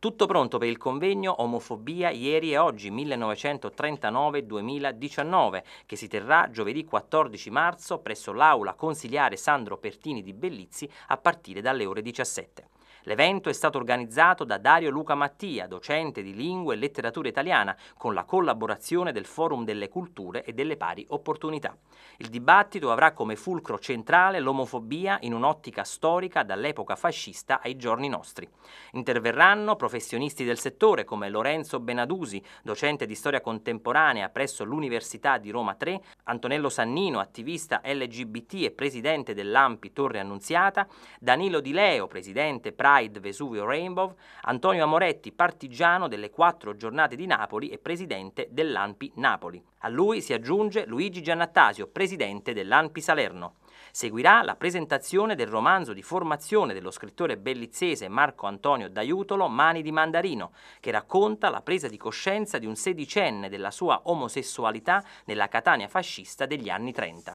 Tutto pronto per il convegno Omofobia ieri e oggi 1939-2019 che si terrà giovedì 14 marzo presso l'aula consiliare Sandro Pertini di Bellizzi a partire dalle ore 17. L'evento è stato organizzato da Dario Luca Mattia, docente di lingua e letteratura italiana, con la collaborazione del Forum delle Culture e delle Pari Opportunità. Il dibattito avrà come fulcro centrale l'omofobia in un'ottica storica dall'epoca fascista ai giorni nostri. Interverranno professionisti del settore come Lorenzo Benadusi, docente di storia contemporanea presso l'Università di Roma III, Antonello Sannino, attivista LGBT e presidente dell'AMPI Torre Annunziata, Danilo Di Leo, presidente Prato Pride Vesuvio Rainbow, Antonio Amoretti, partigiano delle quattro giornate di Napoli e presidente dell'ANPI Napoli. A lui si aggiunge Luigi Giannattasio, presidente dell'ANPI Salerno. Seguirà la presentazione del romanzo di formazione dello scrittore bellizzese Marco Antonio D'Aiutolo, Mani di Mandarino, che racconta la presa di coscienza di un sedicenne della sua omosessualità nella Catania fascista degli anni 30.